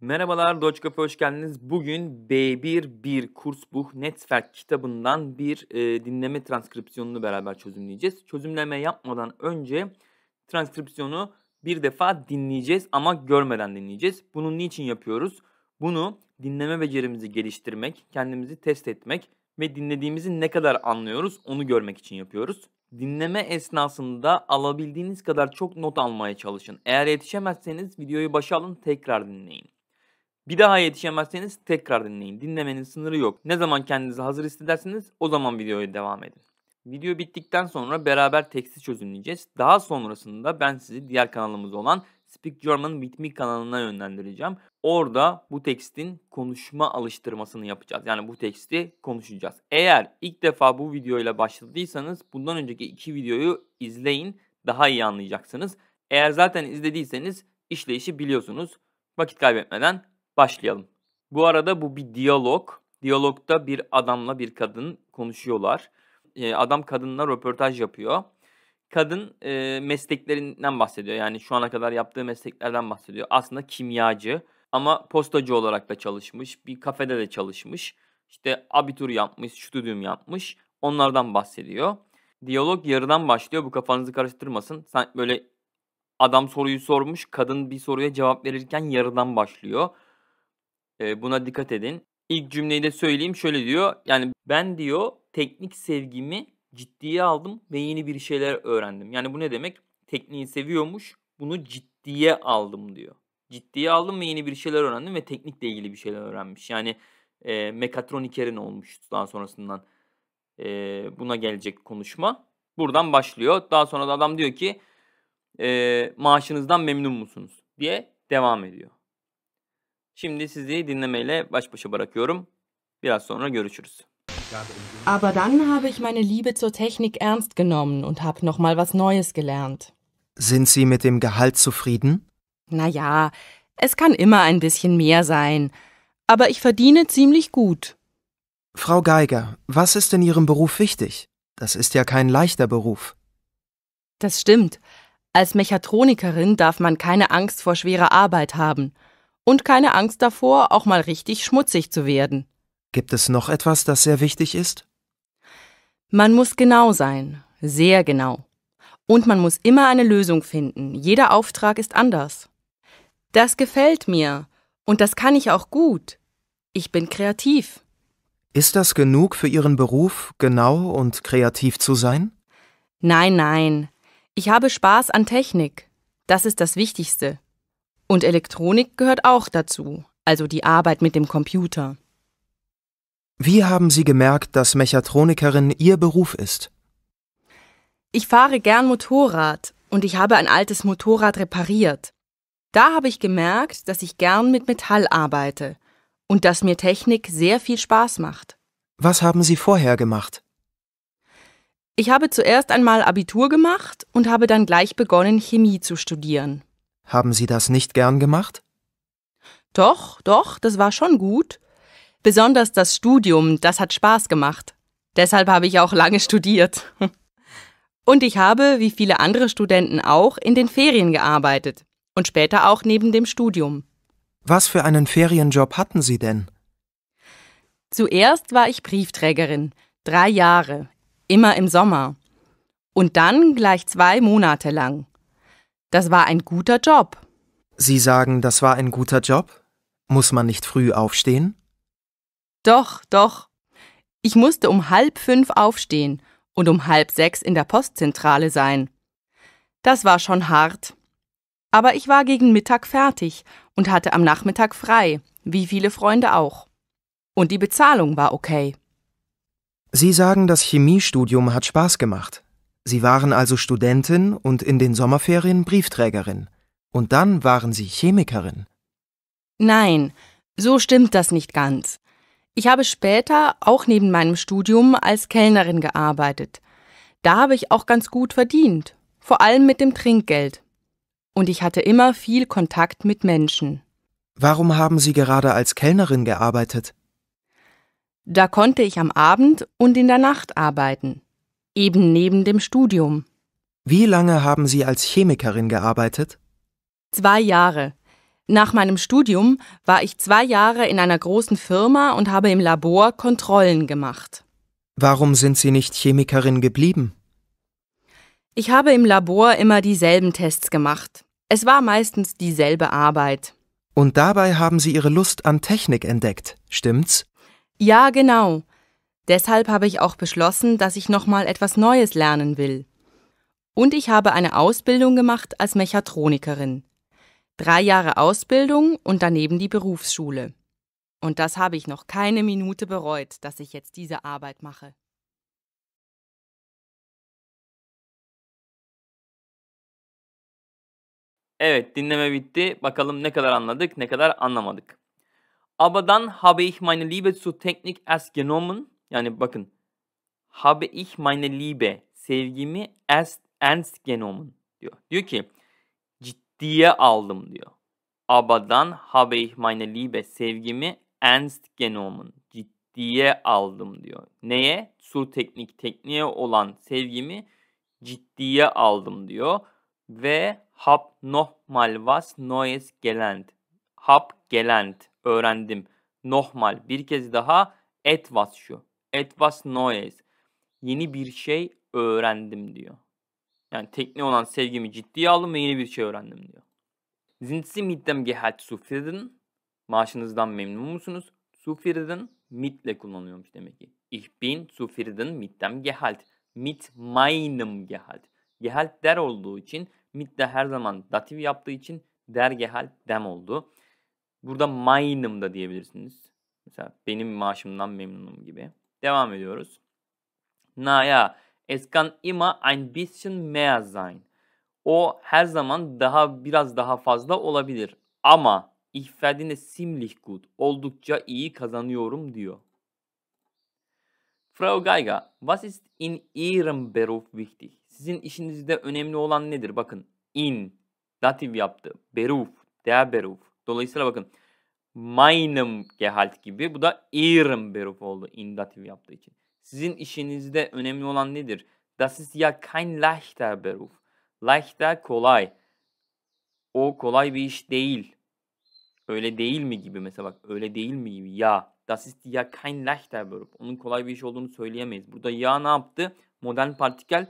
Merhabalar Doçkap'a hoş geldiniz. Bugün B1-1 Kursbuch Netzwerk kitabından bir e, dinleme transkripsiyonunu beraber çözümleyeceğiz. Çözümleme yapmadan önce transkripsiyonu bir defa dinleyeceğiz ama görmeden dinleyeceğiz. Bunu niçin yapıyoruz? Bunu dinleme becerimizi geliştirmek, kendimizi test etmek ve dinlediğimizi ne kadar anlıyoruz onu görmek için yapıyoruz. Dinleme esnasında alabildiğiniz kadar çok not almaya çalışın. Eğer yetişemezseniz videoyu başa alın tekrar dinleyin. Bir daha yetişemezseniz tekrar dinleyin. Dinlemenin sınırı yok. Ne zaman kendinizi hazır hissederseniz o zaman videoya devam edin. Video bittikten sonra beraber teksti çözümleyeceğiz. Daha sonrasında ben sizi diğer kanalımız olan Speak German With Me kanalına yönlendireceğim. Orada bu tekstin konuşma alıştırmasını yapacağız. Yani bu teksti konuşacağız. Eğer ilk defa bu videoyla başladıysanız bundan önceki iki videoyu izleyin. Daha iyi anlayacaksınız. Eğer zaten izlediyseniz işleyişi biliyorsunuz. Vakit kaybetmeden Başlayalım. Bu arada bu bir diyalog. Diyalogda bir adamla bir kadın konuşuyorlar. E, adam kadınla röportaj yapıyor. Kadın e, mesleklerinden bahsediyor. Yani şu ana kadar yaptığı mesleklerden bahsediyor. Aslında kimyacı ama postacı olarak da çalışmış. Bir kafede de çalışmış. İşte abitur yapmış, stüdyum yapmış. Onlardan bahsediyor. Diyalog yarıdan başlıyor. Bu kafanızı karıştırmasın. Sen böyle adam soruyu sormuş, kadın bir soruya cevap verirken yarıdan başlıyor. E, buna dikkat edin. İlk cümleyi de söyleyeyim. Şöyle diyor. Yani ben diyor teknik sevgimi ciddiye aldım ve yeni bir şeyler öğrendim. Yani bu ne demek? Tekniği seviyormuş. Bunu ciddiye aldım diyor. Ciddiye aldım ve yeni bir şeyler öğrendim ve teknikle ilgili bir şeyler öğrenmiş. Yani e, mekatroniker'in olmuş daha sonrasından e, buna gelecek konuşma. Buradan başlıyor. Daha sonra da adam diyor ki e, maaşınızdan memnun musunuz diye devam ediyor. Şimdi sizi dinlemeyle baş başa bırakıyorum. Biraz sonra görüşürüz. Aber dann habe ich meine Liebe zur Technik ernst genommen und habe nochmal was Neues gelernt. Sind Sie mit dem Gehalt zufrieden? Naja, es kann immer ein bisschen mehr sein. Aber ich verdiene ziemlich gut. Frau Geiger, was ist in Ihrem Beruf wichtig? Das ist ja kein leichter Beruf. Das stimmt. Als Mechatronikerin darf man keine Angst vor schwerer Arbeit haben und keine Angst davor, auch mal richtig schmutzig zu werden. Gibt es noch etwas, das sehr wichtig ist? Man muss genau sein, sehr genau. Und man muss immer eine Lösung finden. Jeder Auftrag ist anders. Das gefällt mir und das kann ich auch gut. Ich bin kreativ. Ist das genug für Ihren Beruf, genau und kreativ zu sein? Nein, nein. Ich habe Spaß an Technik. Das ist das Wichtigste. Und Elektronik gehört auch dazu, also die Arbeit mit dem Computer. Wie haben Sie gemerkt, dass Mechatronikerin Ihr Beruf ist? Ich fahre gern Motorrad und ich habe ein altes Motorrad repariert. Da habe ich gemerkt, dass ich gern mit Metall arbeite und dass mir Technik sehr viel Spaß macht. Was haben Sie vorher gemacht? Ich habe zuerst einmal Abitur gemacht und habe dann gleich begonnen, Chemie zu studieren. Haben Sie das nicht gern gemacht? Doch, doch, das war schon gut. Besonders das Studium, das hat Spaß gemacht. Deshalb habe ich auch lange studiert. Und ich habe, wie viele andere Studenten auch, in den Ferien gearbeitet und später auch neben dem Studium. Was für einen Ferienjob hatten Sie denn? Zuerst war ich Briefträgerin, drei Jahre, immer im Sommer. Und dann gleich zwei Monate lang. Das war ein guter Job. Sie sagen, das war ein guter Job? Muss man nicht früh aufstehen? Doch, doch. Ich musste um halb fünf aufstehen und um halb sechs in der Postzentrale sein. Das war schon hart. Aber ich war gegen Mittag fertig und hatte am Nachmittag frei, wie viele Freunde auch. Und die Bezahlung war okay. Sie sagen, das Chemiestudium hat Spaß gemacht. Sie waren also Studentin und in den Sommerferien Briefträgerin. Und dann waren Sie Chemikerin. Nein, so stimmt das nicht ganz. Ich habe später, auch neben meinem Studium, als Kellnerin gearbeitet. Da habe ich auch ganz gut verdient, vor allem mit dem Trinkgeld. Und ich hatte immer viel Kontakt mit Menschen. Warum haben Sie gerade als Kellnerin gearbeitet? Da konnte ich am Abend und in der Nacht arbeiten eben neben dem Studium. Wie lange haben Sie als Chemikerin gearbeitet? Zwei Jahre. Nach meinem Studium war ich zwei Jahre in einer großen Firma und habe im Labor Kontrollen gemacht. Warum sind Sie nicht Chemikerin geblieben? Ich habe im Labor immer dieselben Tests gemacht. Es war meistens dieselbe Arbeit. Und dabei haben Sie Ihre Lust an Technik entdeckt, stimmt's? Ja, genau. Deshalb habe ich auch beschlossen, dass ich nochmal etwas Neues lernen will. Und ich habe eine Ausbildung gemacht als Mechatronikerin. Drei Jahre Ausbildung und daneben die Berufsschule. Und das habe ich noch keine Minute bereut, dass ich jetzt diese Arbeit mache. Evet, dinleme bitti. Bakalım ne kadar anladık, ne kadar anlamadık. Aber dann habe ich meine Liebe zur Technik erst genommen Yani bakın. Habe ich meine Liebe sevgimi erst ernst genommen diyor. Diyor ki ciddiye aldım diyor. Abadan habe ich meine Liebe sevgimi ernst genommen ciddiye aldım diyor. Neye? su teknik tekniğe olan sevgimi ciddiye aldım diyor. Ve hab nochmal was neues gelernt. Hab gelernt öğrendim. Nochmal bir kez daha etwas şu. It was noise. Yeni bir şey öğrendim diyor. Yani tekne olan sevgimi ciddiye aldım ve yeni bir şey öğrendim diyor. Sind Sie mit dem Gehalt zufrieden? Maaşınızdan memnun musunuz? Zufrieden mitle kullanıyormuş demek ki. Ich bin zufrieden mit dem Gehalt. Mit meinem Gehalt. Gehalt der olduğu için mit de her zaman datif yaptığı için der Gehalt dem oldu. Burada meinem da diyebilirsiniz. Mesela benim maaşımdan memnunum gibi. Devam ediyoruz. Naya? es kann immer ein bisschen mehr sein. O her zaman daha biraz daha fazla olabilir. Ama ich verdiene ziemlich gut. Oldukça iyi kazanıyorum diyor. Frau Geiger, was ist in Ihrem Beruf wichtig? Sizin işinizde önemli olan nedir? Bakın, in, datif yaptı. Beruf, der Beruf. Dolayısıyla bakın, meinem Gehalt gibi. Bu da ihrem Beruf oldu indatif yaptığı için. Sizin işinizde önemli olan nedir? Das ist ja kein leichter Beruf. Leichter kolay. O kolay bir iş değil. Öyle değil mi gibi mesela bak öyle değil mi gibi ya. Das ist ja kein leichter Beruf. Onun kolay bir iş olduğunu söyleyemeyiz. Burada ya ne yaptı? Modern partikel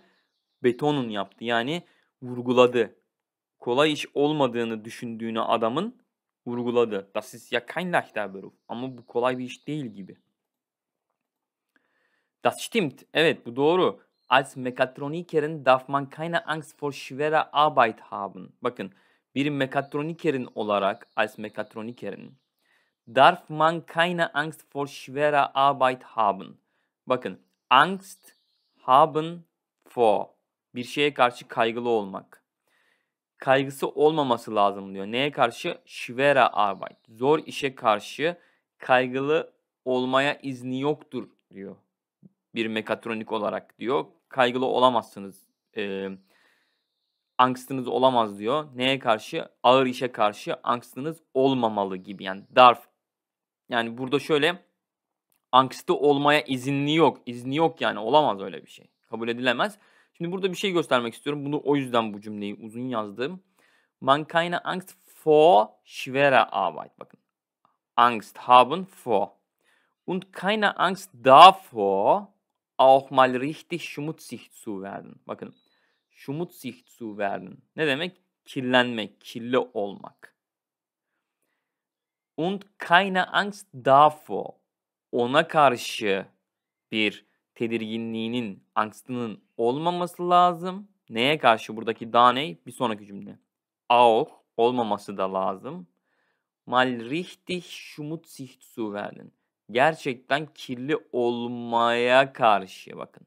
betonun yaptı. Yani vurguladı. Kolay iş olmadığını düşündüğünü adamın vurguladı. Das ist ja kein leichter Beruf. Ama bu kolay bir iş değil gibi. Das stimmt. Evet bu doğru. Als Mekatroniker'in darf man keine Angst vor schwerer Arbeit haben. Bakın bir mekatroniker'in olarak als mekatroniker'in darf man keine Angst vor schwerer Arbeit haben. Bakın angst haben vor bir şeye karşı kaygılı olmak kaygısı olmaması lazım diyor. Neye karşı? Schwere Arbeit. Zor işe karşı kaygılı olmaya izni yoktur diyor. Bir mekatronik olarak diyor. Kaygılı olamazsınız. Ee, angstınız olamaz diyor. Neye karşı? Ağır işe karşı angstınız olmamalı gibi. Yani darf. Yani burada şöyle angstı olmaya izni yok. İzni yok yani olamaz öyle bir şey. Kabul edilemez. Şimdi burada bir şey göstermek istiyorum. Bunu o yüzden bu cümleyi uzun yazdım. Man keine Angst vor schwerer Arbeit. Bakın. Angst haben vor. Und keine Angst davor auch mal richtig schmutzig zu werden. Bakın. Schmutzig zu werden. Ne demek? Kirlenmek, kirli olmak. Und keine Angst davor. Ona karşı bir tedirginliğinin, angstının olmaması lazım. Neye karşı buradaki daha ne? Bir sonraki cümle. Auch olmaması da lazım. Mal richtig schmutzig zu werden. Gerçekten kirli olmaya karşı bakın.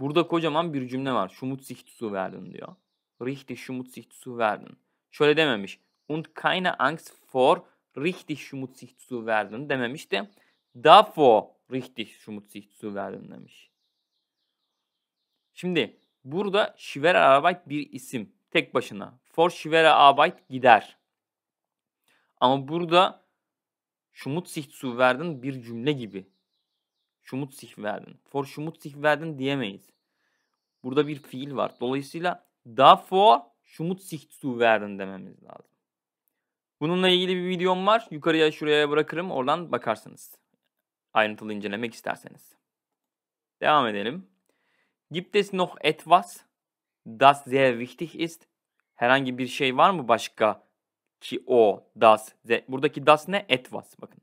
Burada kocaman bir cümle var. Schmutzig zu werden diyor. Richtig schmutzig zu werden. Şöyle dememiş. Und keine Angst vor richtig schmutzig zu werden dememiş de davor richtig Schmutzig zu werden demiş. Şimdi burada Schwere Arbeit bir isim. Tek başına. For Schwere Arbeit gider. Ama burada Schmutzig zu werden bir cümle gibi. Schmutzig werden. For Schmutzig werden diyemeyiz. Burada bir fiil var. Dolayısıyla davor Schmutzig zu werden dememiz lazım. Bununla ilgili bir videom var. Yukarıya şuraya bırakırım. Oradan bakarsınız ayrıntılı incelemek isterseniz. Devam edelim. Gibt es noch etwas, das sehr wichtig ist? Herhangi bir şey var mı başka ki o, das, ze. Buradaki das ne? Etwas. Bakın.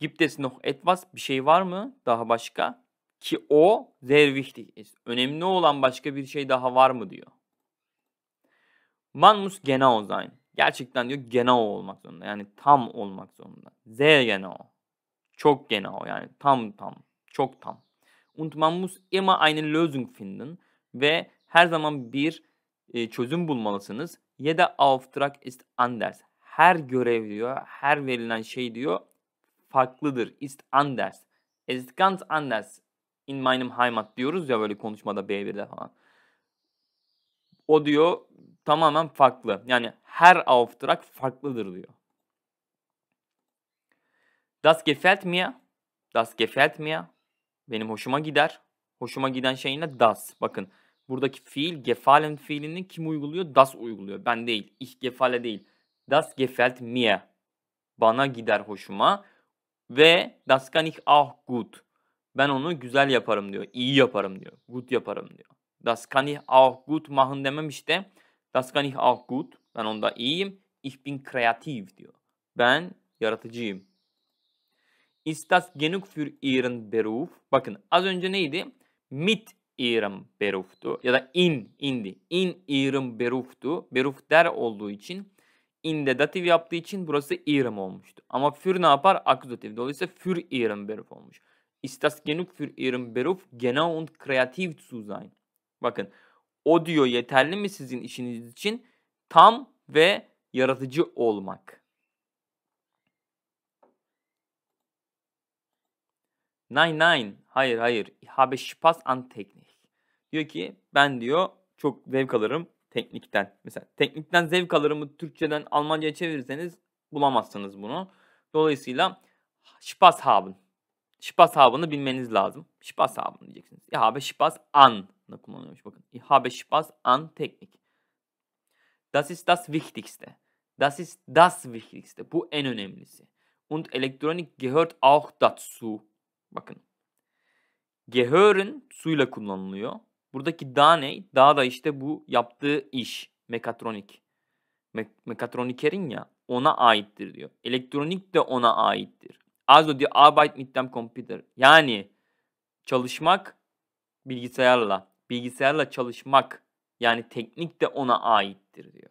Gibt es noch etwas? Bir şey var mı daha başka? Ki o sehr wichtig ist. Önemli olan başka bir şey daha var mı diyor. Man muss genau sein. Gerçekten diyor genau olmak zorunda. Yani tam olmak zorunda. Sehr genau. Çok genau yani tam tam. Çok tam. Und man muss immer eine Lösung finden ve her zaman bir e, çözüm bulmalısınız. Jeder Auftrag ist anders. Her görev diyor, her verilen şey diyor farklıdır. Ist anders. Es ist ganz anders in meinem Heimat diyoruz ya böyle konuşmada B1'de falan. O diyor tamamen farklı. Yani her Auftrag farklıdır diyor. Das gefällt mir. Das gefällt mir. Benim hoşuma gider. Hoşuma giden şey ne? Das. Bakın buradaki fiil gefallen fiilini kim uyguluyor? Das uyguluyor. Ben değil. Ich gefalle değil. Das gefällt mir. Bana gider hoşuma. Ve das kann ich auch gut. Ben onu güzel yaparım diyor. İyi yaparım diyor. Gut yaparım diyor. Das kann ich auch gut machen demem işte. Das kann ich auch gut. Ben onda iyiyim. Ich bin kreativ diyor. Ben yaratıcıyım. Ist das genug für Ihren Beruf? Bakın az önce neydi? Mit Ihrem Beruf'tu ya da in indi. In Ihrem Beruf'tu. Beruf der olduğu için in de datif yaptığı için burası Ihrem olmuştu. Ama für ne yapar? Akkusatif Dolayısıyla für Ihrem Beruf olmuş. Ist das genug für Ihren Beruf? Genau und kreativ zu sein. Bakın o diyor yeterli mi sizin işiniz için? Tam ve yaratıcı olmak. Nine nine. Hayır hayır. Habe Spaß an Teknik. Diyor ki ben diyor çok zevk alırım teknikten. Mesela teknikten zevk alırımı Türkçeden Almanca'ya çevirirseniz bulamazsınız bunu. Dolayısıyla Spaß haben. Spaß haben'ı bilmeniz lazım. Spaß haben diyeceksiniz. Ich habe Spaß an da kullanıyormuş bakın. Ich habe Spaß an Teknik. Das ist das Wichtigste. Das ist das Wichtigste. Bu en önemlisi. Und Elektronik gehört auch dazu. Bakın. Gehören suyla kullanılıyor. Buradaki da ne? Daha da işte bu yaptığı iş. Mekatronik. Me mekatonikerin ya ona aittir diyor. Elektronik de ona aittir. Also die Arbeit mit dem Computer. Yani çalışmak bilgisayarla. Bilgisayarla çalışmak yani teknik de ona aittir diyor.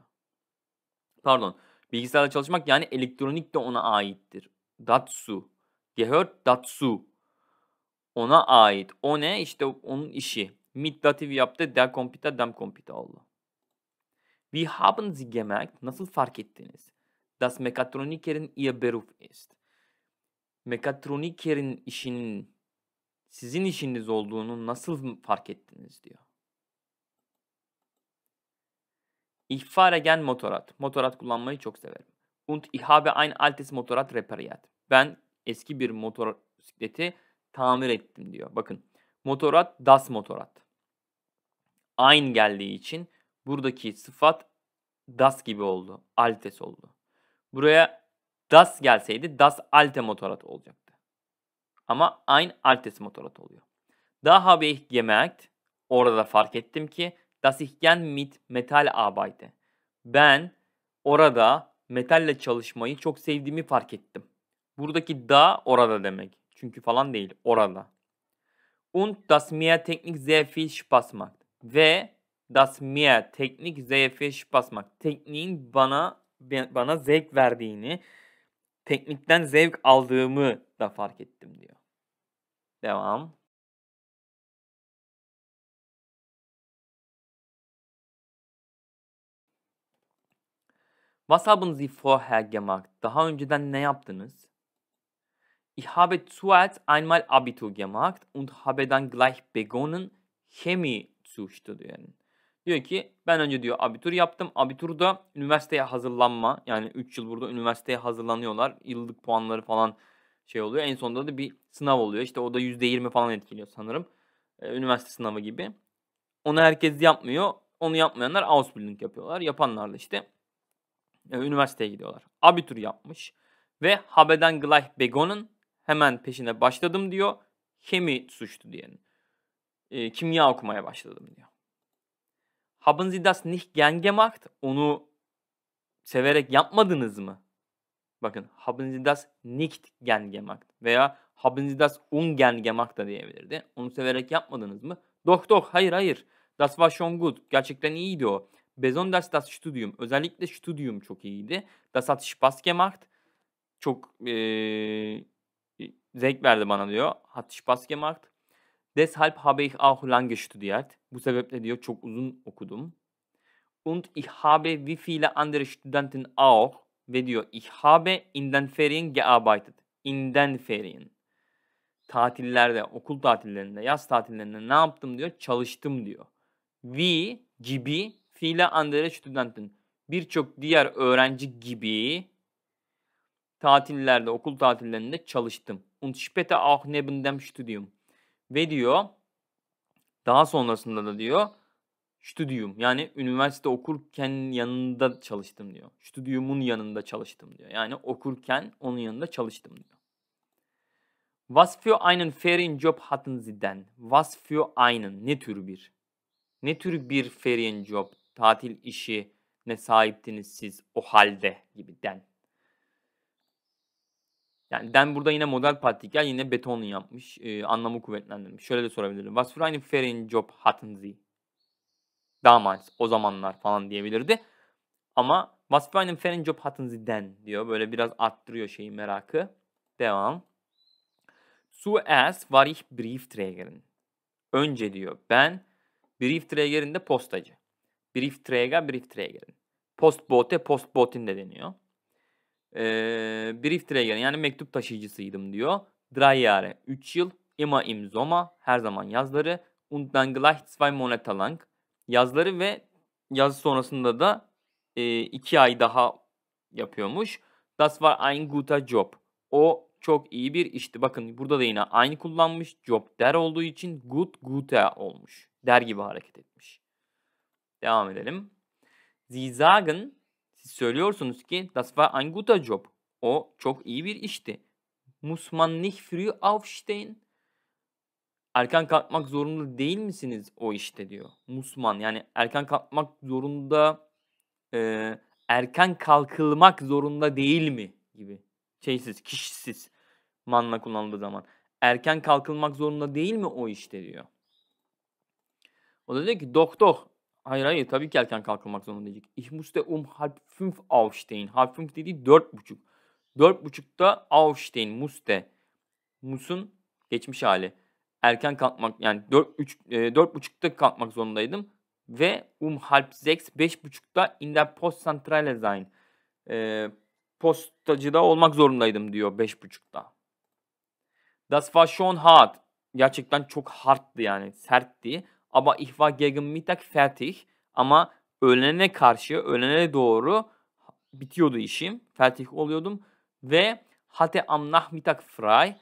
Pardon. Bilgisayarla çalışmak yani elektronik de ona aittir. Datsu. Gehört dazu ona ait. O ne? İşte onun işi. Mit dativ yaptı, der kompita, dem kompita oldu. Wie haben Sie gemerkt? Nasıl fark ettiniz? Das Mekatroniker'in ihr Beruf ist. Mekatroniker'in işinin sizin işiniz olduğunu nasıl fark ettiniz diyor. Ich fahre gern Motorrad. Motorrad kullanmayı çok severim. Und ich habe ein altes Motorrad repariert. Ben eski bir motor motosikleti tamir ettim diyor. Bakın motorat das motorat. Aynı geldiği için buradaki sıfat das gibi oldu. Altes oldu. Buraya das gelseydi das alte motorat olacaktı. Ama aynı altes motorat oluyor. Daha bir ich gemerkt. Orada da fark ettim ki das ich gen mit metal arbeite. Ben orada metalle çalışmayı çok sevdiğimi fark ettim. Buradaki da orada demek. Çünkü falan değil orada. Und das mir teknik sehr viel Spaß Ve das mir teknik sehr viel Spaß macht. Tekniğin bana bana zevk verdiğini, teknikten zevk aldığımı da fark ettim diyor. Devam. Was haben Sie vorher gemacht? Daha önceden ne yaptınız? Ich habe zuerst einmal Abitur gemacht und habe dann gleich begonnen Chemie zu studieren. Diyor ki ben önce diyor abitur yaptım. Abiturda üniversiteye hazırlanma yani 3 yıl burada üniversiteye hazırlanıyorlar. Yıllık puanları falan şey oluyor. En sonunda da bir sınav oluyor. İşte o da %20 falan etkiliyor sanırım. Ee, üniversite sınavı gibi. Onu herkes yapmıyor. Onu yapmayanlar Ausbildung yapıyorlar. Yapanlar da işte e, üniversiteye gidiyorlar. Abitur yapmış. Ve habeden gleich begonnen hemen peşine başladım diyor. Chemie suçtu diyenin. E, ee, kimya okumaya başladım diyor. Haben Sie das nicht gern gemacht? Onu severek yapmadınız mı? Bakın haben Sie das nicht gern gemacht veya haben Sie das ungen gemacht da diyebilirdi. Onu severek yapmadınız mı? Dok dok hayır hayır. Das war schon gut. Gerçekten iyiydi o. Besonders das Studium. Özellikle Studium çok iyiydi. Das hat Spaß gemacht. Çok ee, zevk verdi bana diyor. Hat Spaß gemacht. Deshalb habe ich auch lange studiert. Bu sebeple diyor çok uzun okudum. Und ich habe wie viele andere Studenten auch ve diyor ich habe in den Ferien gearbeitet. In den Ferien. Tatillerde, okul tatillerinde, yaz tatillerinde ne yaptım diyor? Çalıştım diyor. Wie gibi viele andere Studenten. Birçok diğer öğrenci gibi tatillerde, okul tatillerinde çalıştım. Und später auch neben dem Studium. Ve diyor daha sonrasında da diyor Studium yani üniversite okurken yanında çalıştım diyor. Studium'un yanında çalıştım diyor. Yani okurken onun yanında çalıştım diyor. Was für einen Ferienjob hatten Sie denn? Was für einen? Ne tür bir? Ne tür bir Ferienjob, tatil işi ne sahiptiniz siz o halde gibi den yani burada yine model Patrick yine betonlu yapmış. E, anlamı kuvvetlendirmiş. Şöyle de sorabilirim. What's for Ferin Job Hattenzi? Damals o zamanlar falan diyebilirdi. Ama What's for Ferin Job Hattenzi'den diyor. Böyle biraz arttırıyor şeyi merakı. Devam. Su es var ich Briefträgerin. Önce diyor ben Briefträgerin de postacı. Briefträger Briefträgerin. Postbote Postbotin de deniyor e, brief dragon yani mektup taşıyıcısıydım diyor. Dryare, 3 yıl, Ima im Zoma her zaman yazları, und dann gleich zwei Monate lang yazları ve yaz sonrasında da 2 e, iki ay daha yapıyormuş. Das war ein guter Job. O çok iyi bir işti. Bakın burada da yine aynı kullanmış. Job der olduğu için gut gute olmuş. Der gibi hareket etmiş. Devam edelim. Sie sagen siz söylüyorsunuz ki das war ein guter Job. O çok iyi bir işti. Muss man nicht früh aufstehen? Erken kalkmak zorunda değil misiniz o işte diyor. Musman yani erken kalkmak zorunda e, erken kalkılmak zorunda değil mi gibi. Şeysiz, kişisiz manla kullanıldığı zaman. Erken kalkılmak zorunda değil mi o işte diyor. O da diyor ki doktor Hayır hayır tabii ki erken kalkılmak zorunda diyecek. Ich musste um halb fünf aufstehen. Halb fünf dediği dört buçuk. Dört buçukta aufstehen, muste. Musun geçmiş hali. Erken kalkmak yani dört, üç, e, dört buçukta kalkmak zorundaydım. Ve um halb sechs, beş buçukta in der Postzentrale sein. E, postacıda olmak zorundaydım diyor beş buçukta. Das war schon hart. Gerçekten çok hardtı yani sertti aber ich war gegen Mittag fertig ama öğlene karşı, öğlene doğru bitiyordu işim. Fertig oluyordum ve hatte am Nachmittag frei.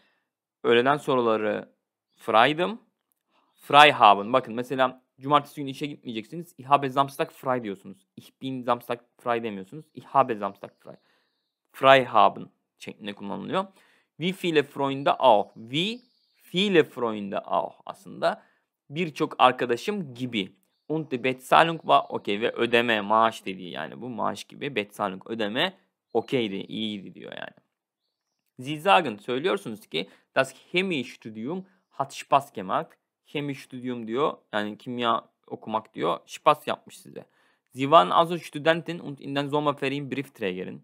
Öğleden sonraları freydim. Frei haben. Bakın mesela cumartesi günü işe gitmeyeceksiniz. Ich habe Samstag frei diyorsunuz. Ich bin Samstag frei demiyorsunuz. Ich habe Samstag frei. Frei haben şeklinde kullanılıyor. Wie viele Freunde auch. Wie viele Freunde auch aslında birçok arkadaşım gibi. Und die Bezahlung war okay ve ödeme maaş dediği yani bu maaş gibi Bezahlung ödeme okeydi, iyiydi diyor yani. Sie sagen söylüyorsunuz ki das studium hat Spaß gemacht. studium diyor yani kimya okumak diyor. Spaß yapmış size. Sie waren also Studenten und in den Sommerferien Briefträgerin.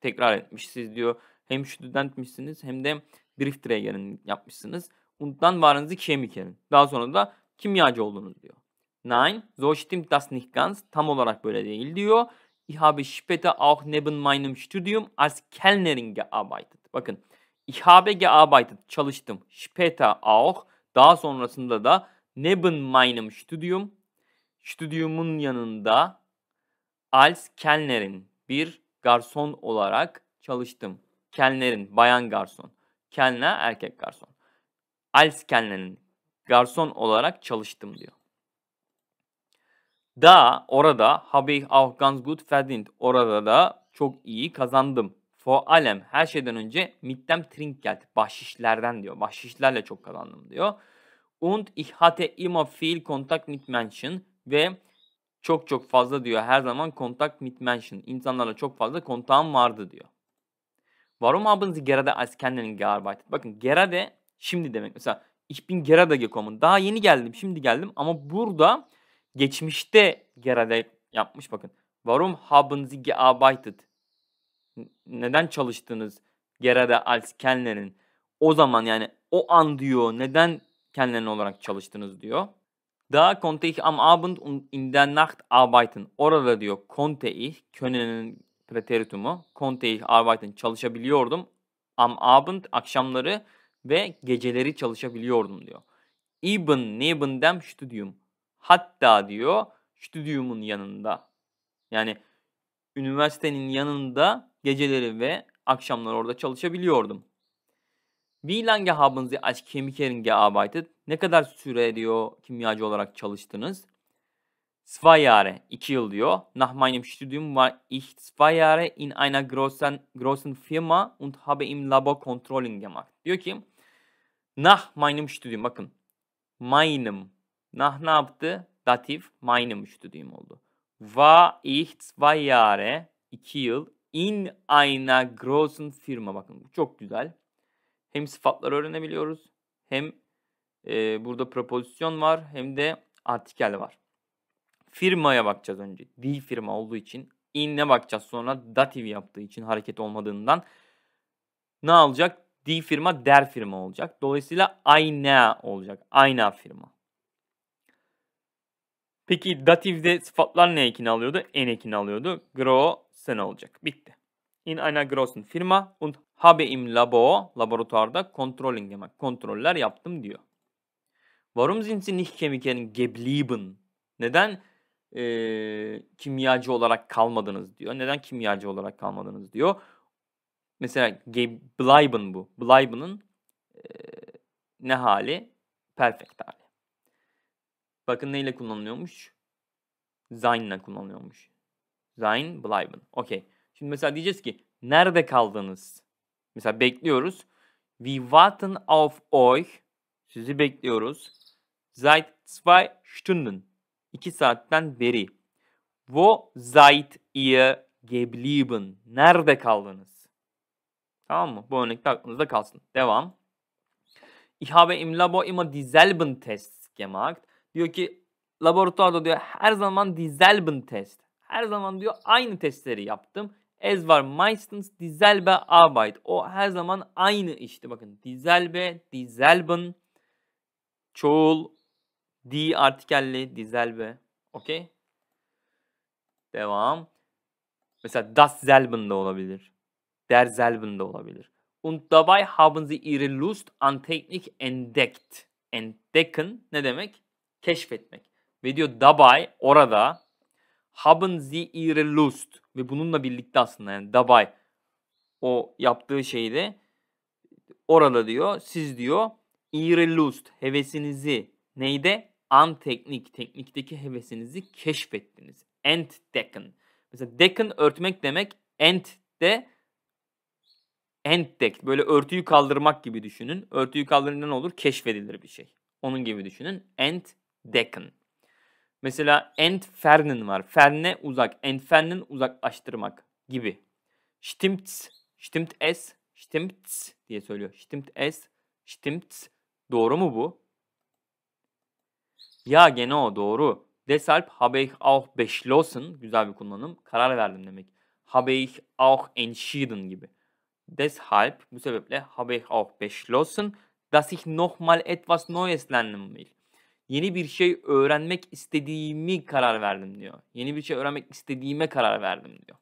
Tekrar etmiş siz diyor hem studentmişsiniz hem de Briefträgerin yapmışsınız. Undan varınızı Chemikerin. Daha sonra da kimyacı oldunuz diyor. Nein, so stimmt das nicht ganz. Tam olarak böyle değil diyor. Ich habe später auch neben meinem Studium als Kellnerin gearbeitet. Bakın, ich habe gearbeitet, çalıştım. Später auch, daha sonrasında da neben meinem Studium, stüdyomun yanında als Kellnerin, bir garson olarak çalıştım. Kellnerin, bayan garson. Kellner, erkek garson. Als Kellnerin, garson olarak çalıştım diyor. Da orada habe ich auch ganz gut verdient. Orada da çok iyi kazandım. Vor allem her şeyden önce mit dem Trinkgeld. Bahşişlerden diyor. Bahşişlerle çok kazandım diyor. Und ich hatte immer viel Kontakt mit Menschen ve çok çok fazla diyor her zaman Kontakt mit Menschen. İnsanlarla çok fazla kontağım vardı diyor. Warum haben Sie gerade als kendini gearbeitet? Bakın gerade şimdi demek. Mesela Ich bin gerade gekommen. Daha yeni geldim, şimdi geldim. Ama burada geçmişte gerade yapmış bakın. Warum haben Sie gearbeitet? Neden çalıştınız? Gerade als kendilerinin. O zaman yani o an diyor. Neden kendilerine olarak çalıştınız diyor. Da konnte ich am Abend und in der Nacht arbeiten. Orada diyor konnte ich, könnenin preteritumu. Konnte ich arbeiten, çalışabiliyordum. Am Abend, akşamları ve geceleri çalışabiliyordum diyor. Eben neben dem Studium. Hatta diyor stüdyumun yanında. Yani üniversitenin yanında geceleri ve akşamlar orada çalışabiliyordum. Wie lange haben Sie als Chemikerin gearbeitet? Ne kadar süre diyor kimyacı olarak çalıştınız? zwei Jahre, 2 yıl diyor. Nach meinem Studium war ich zwei Jahre in einer großen, großen Firma und habe im Labor Controlling gemacht. Diyor ki nach meinem Studium şey bakın. Meinem. Nach ne yaptı? Datif meinem Studium şey oldu. War ich zwei Jahre, 2 yıl in einer großen Firma. Bakın bu çok güzel. Hem sıfatları öğrenebiliyoruz hem e, burada proposition var hem de artikel var firmaya bakacağız önce. Değil firma olduğu için. In'e bakacağız sonra dative yaptığı için hareket olmadığından. Ne alacak? D firma der firma olacak. Dolayısıyla ayna olacak. Ayna firma. Peki dativde sıfatlar ne ekini alıyordu? En ekini alıyordu. Großen olacak. Bitti. In einer großen firma und habe im Labor, laboratuvarda controlling demek. Kontroller yaptım diyor. Warum sind sie nicht Chemikerin geblieben? Neden e, kimyacı olarak kalmadınız diyor. Neden kimyacı olarak kalmadınız diyor. Mesela Blyben bu. Blyben'ın e, ne hali? Perfect hali. Bakın neyle kullanılıyormuş? Zayn'la kullanılıyormuş. Zayn Blyben. Okey. Şimdi mesela diyeceğiz ki nerede kaldınız? Mesela bekliyoruz. We warten auf euch. Sizi bekliyoruz. Seit zwei Stunden. 2 saatten beri. Wo seid ihr geblieben? Nerede kaldınız? Tamam mı? Bu örnekte aklınızda kalsın. Devam. Ich habe im Labor immer dieselben Tests gemacht. Diyor ki laboratuvarda diyor her zaman dieselben Test. Her zaman diyor aynı testleri yaptım. Es var meistens dieselbe Arbeit. O her zaman aynı işti. Bakın dieselbe, dieselben, çoğul, Die artikelli dieselbe. Okey. Devam. Mesela das selben de olabilir. Der selben de olabilir. Und dabei haben sie ihre Lust an Technik entdeckt. Entdecken ne demek? Keşfetmek. Ve diyor dabei orada haben sie ihre Lust ve bununla birlikte aslında yani dabei o yaptığı şeyde orada diyor siz diyor ihre Lust hevesinizi neyde anteknik, teknikteki hevesinizi keşfettiniz. Entdecken. Mesela decken örtmek demek ent de entdeckt. Böyle örtüyü kaldırmak gibi düşünün. Örtüyü kaldırınca ne olur? Keşfedilir bir şey. Onun gibi düşünün. Entdecken. Mesela entfernen var. Ferne uzak. Entfernen uzaklaştırmak gibi. Stimmt's, stimmt es, stimmt's diye söylüyor. Stimmt es, stimmt's. Doğru mu bu? Ya gene o doğru. Deshalb habe ich auch beschlossen. Güzel bir kullanım. Karar verdim demek. Habe ich auch entschieden gibi. Deshalb bu sebeple habe ich auch beschlossen, dass ich nochmal etwas Neues lernen will. Yeni bir şey öğrenmek istediğimi karar verdim diyor. Yeni bir şey öğrenmek istediğime karar verdim diyor.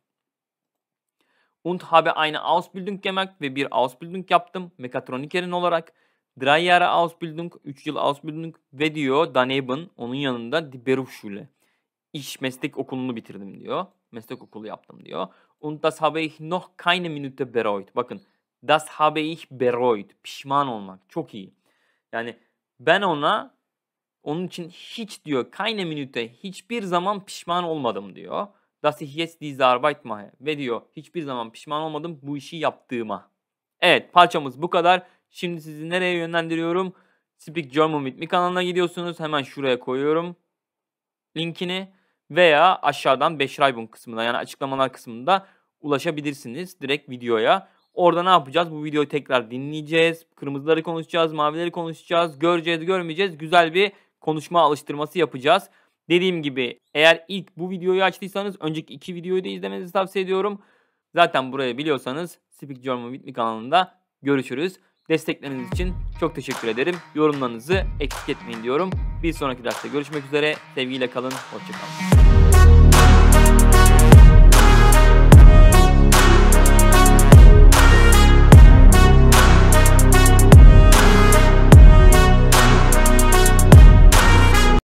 Und habe eine Ausbildung gemacht ve bir Ausbildung yaptım mekatroniker'in olarak. Drei Jahre Ausbildung, 3 yıl Ausbildung ve diyor daneben onun yanında die Berufsschule. İş meslek okulunu bitirdim diyor. Meslek okulu yaptım diyor. Und das habe ich noch keine Minute bereut. Bakın das habe ich bereut. Pişman olmak. Çok iyi. Yani ben ona onun için hiç diyor keine Minute hiçbir zaman pişman olmadım diyor. Das ich jetzt diese Arbeit mache. Ve diyor hiçbir zaman pişman olmadım bu işi yaptığıma. Evet parçamız bu kadar. Şimdi sizi nereye yönlendiriyorum? Speak German with me kanalına gidiyorsunuz. Hemen şuraya koyuyorum linkini veya aşağıdan Beşraybun kısmına yani açıklamalar kısmında ulaşabilirsiniz direkt videoya. Orada ne yapacağız? Bu videoyu tekrar dinleyeceğiz. Kırmızıları konuşacağız, mavileri konuşacağız, göreceğiz, görmeyeceğiz. Güzel bir konuşma alıştırması yapacağız. Dediğim gibi eğer ilk bu videoyu açtıysanız önceki iki videoyu da izlemenizi tavsiye ediyorum. Zaten buraya biliyorsanız Speak German with me kanalında görüşürüz. Destekleriniz için çok teşekkür ederim. Yorumlarınızı eksik etmeyin diyorum. Bir sonraki derste görüşmek üzere. Sevgiyle kalın. Hoşçakalın.